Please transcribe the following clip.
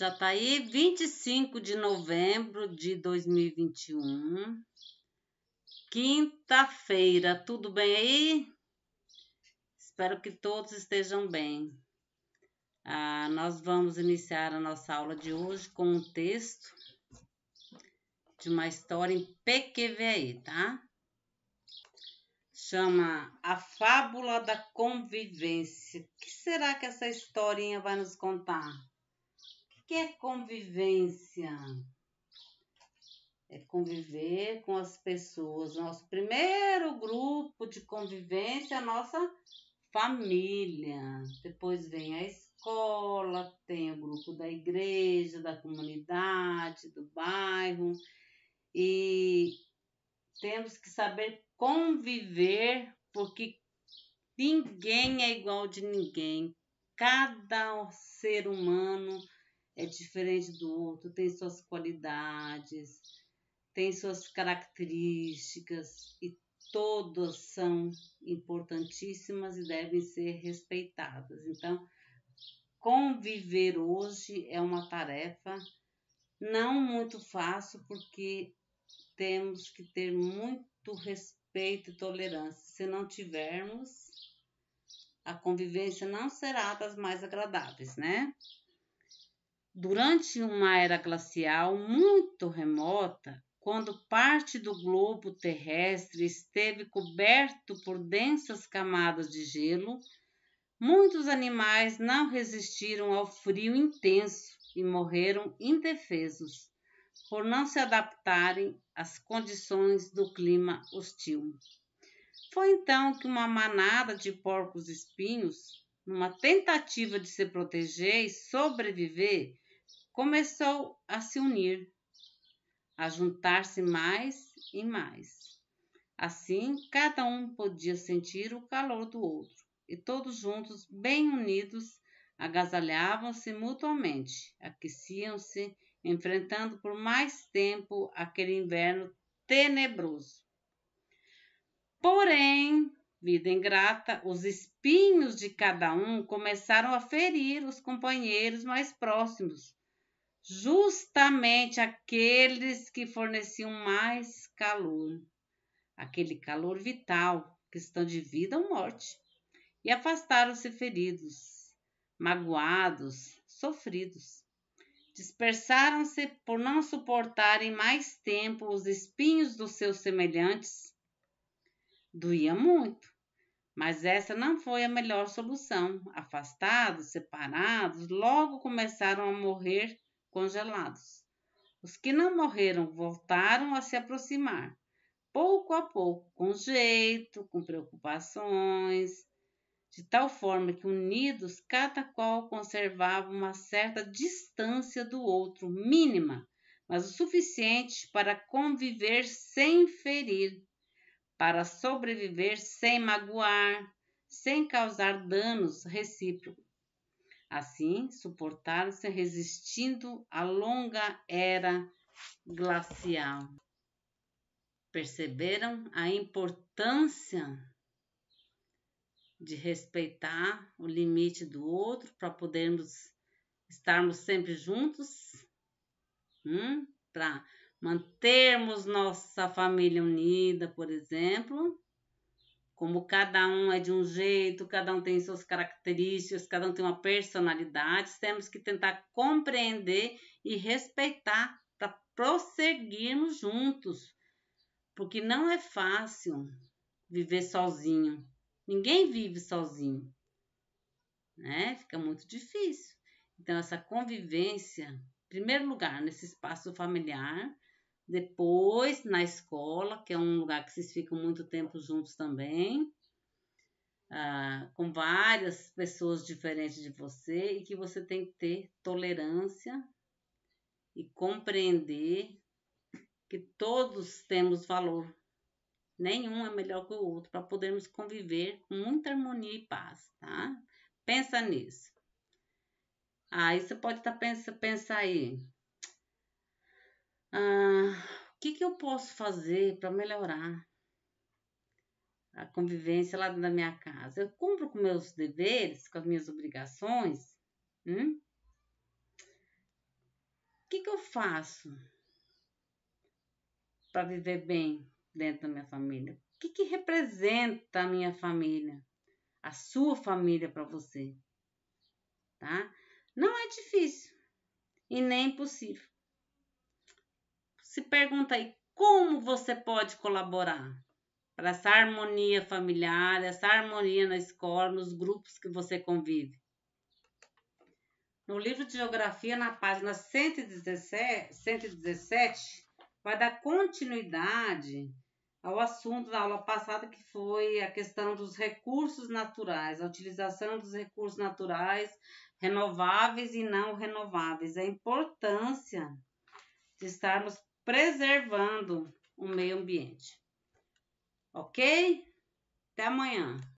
Já está aí 25 de novembro de 2021. Quinta-feira, tudo bem aí? Espero que todos estejam bem. Ah, nós vamos iniciar a nossa aula de hoje com um texto de uma história em PQVI, tá? Chama A Fábula da Convivência. O que será que essa historinha vai nos contar? que é convivência? É conviver com as pessoas. Nosso primeiro grupo de convivência é a nossa família. Depois vem a escola, tem o grupo da igreja, da comunidade, do bairro. E temos que saber conviver, porque ninguém é igual de ninguém. Cada ser humano é diferente do outro, tem suas qualidades, tem suas características e todas são importantíssimas e devem ser respeitadas. Então, conviver hoje é uma tarefa não muito fácil, porque temos que ter muito respeito e tolerância. Se não tivermos, a convivência não será das mais agradáveis, né? Durante uma era glacial muito remota, quando parte do globo terrestre esteve coberto por densas camadas de gelo, muitos animais não resistiram ao frio intenso e morreram indefesos por não se adaptarem às condições do clima hostil. Foi então que uma manada de porcos espinhos, numa tentativa de se proteger e sobreviver, começou a se unir, a juntar-se mais e mais. Assim, cada um podia sentir o calor do outro e todos juntos, bem unidos, agasalhavam-se mutuamente, aqueciam-se, enfrentando por mais tempo aquele inverno tenebroso. Porém, vida ingrata, os espinhos de cada um começaram a ferir os companheiros mais próximos justamente aqueles que forneciam mais calor, aquele calor vital, questão de vida ou morte, e afastaram-se feridos, magoados, sofridos. Dispersaram-se por não suportarem mais tempo os espinhos dos seus semelhantes. Doía muito, mas essa não foi a melhor solução. Afastados, separados, logo começaram a morrer congelados. Os que não morreram voltaram a se aproximar, pouco a pouco, com jeito, com preocupações, de tal forma que unidos cada qual conservava uma certa distância do outro, mínima, mas o suficiente para conviver sem ferir, para sobreviver sem magoar, sem causar danos recíprocos. Assim, suportaram-se resistindo à longa era glacial. Perceberam a importância de respeitar o limite do outro para podermos estarmos sempre juntos, hum? para mantermos nossa família unida, por exemplo como cada um é de um jeito, cada um tem suas características, cada um tem uma personalidade, temos que tentar compreender e respeitar para prosseguirmos juntos, porque não é fácil viver sozinho. Ninguém vive sozinho, né? Fica muito difícil. Então essa convivência, em primeiro lugar, nesse espaço familiar, depois, na escola, que é um lugar que vocês ficam muito tempo juntos também, ah, com várias pessoas diferentes de você, e que você tem que ter tolerância e compreender que todos temos valor. Nenhum é melhor que o outro para podermos conviver com muita harmonia e paz, tá? Pensa nisso. Aí ah, você pode estar tá, pensa, pensa aí que, que eu posso fazer para melhorar a convivência lá da minha casa? Eu cumpro com meus deveres, com as minhas obrigações? Hum? O que, que eu faço para viver bem dentro da minha família? O que, que representa a minha família? A sua família para você? Tá? Não é difícil e nem impossível se pergunta aí como você pode colaborar para essa harmonia familiar, essa harmonia na escola, nos grupos que você convive. No livro de Geografia, na página 117, vai dar continuidade ao assunto da aula passada, que foi a questão dos recursos naturais, a utilização dos recursos naturais renováveis e não renováveis, a importância de estarmos preservando o meio ambiente. Ok? Até amanhã.